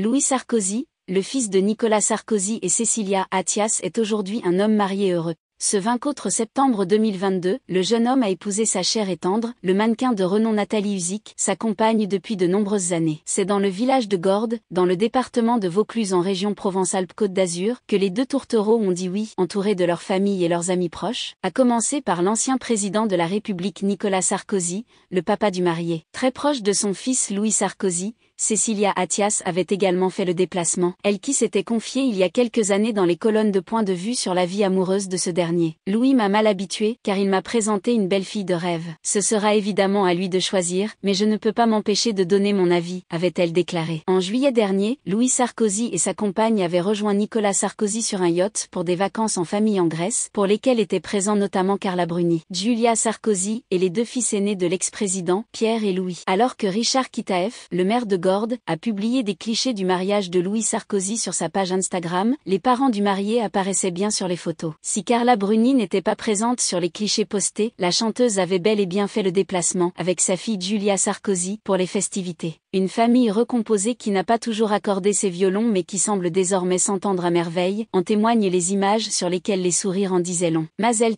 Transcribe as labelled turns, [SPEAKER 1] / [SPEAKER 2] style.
[SPEAKER 1] Louis Sarkozy, le fils de Nicolas Sarkozy et Cécilia Attias est aujourd'hui un homme marié heureux. Ce 24 septembre 2022, le jeune homme a épousé sa chère et tendre, le mannequin de renom Nathalie Uzik, sa compagne depuis de nombreuses années. C'est dans le village de Gordes, dans le département de Vaucluse en région Provence-Alpes-Côte d'Azur, que les deux tourtereaux ont dit oui, entourés de leur famille et leurs amis proches, à commencer par l'ancien président de la République Nicolas Sarkozy, le papa du marié. Très proche de son fils Louis Sarkozy, Cécilia Attias avait également fait le déplacement, elle qui s'était confiée il y a quelques années dans les colonnes de points de vue sur la vie amoureuse de ce dernier. Louis m'a mal habitué, car il m'a présenté une belle fille de rêve. Ce sera évidemment à lui de choisir, mais je ne peux pas m'empêcher de donner mon avis, avait-elle déclaré. En juillet dernier, Louis Sarkozy et sa compagne avaient rejoint Nicolas Sarkozy sur un yacht pour des vacances en famille en Grèce, pour lesquelles étaient présents notamment Carla Bruni, Julia Sarkozy et les deux fils aînés de l'ex-président, Pierre et Louis. Alors que Richard Kitaef, le maire de a publié des clichés du mariage de Louis Sarkozy sur sa page Instagram, les parents du marié apparaissaient bien sur les photos. Si Carla Bruni n'était pas présente sur les clichés postés, la chanteuse avait bel et bien fait le déplacement avec sa fille Julia Sarkozy pour les festivités. Une famille recomposée qui n'a pas toujours accordé ses violons mais qui semble désormais s'entendre à merveille, en témoignent les images sur lesquelles les sourires en disaient long. Mazel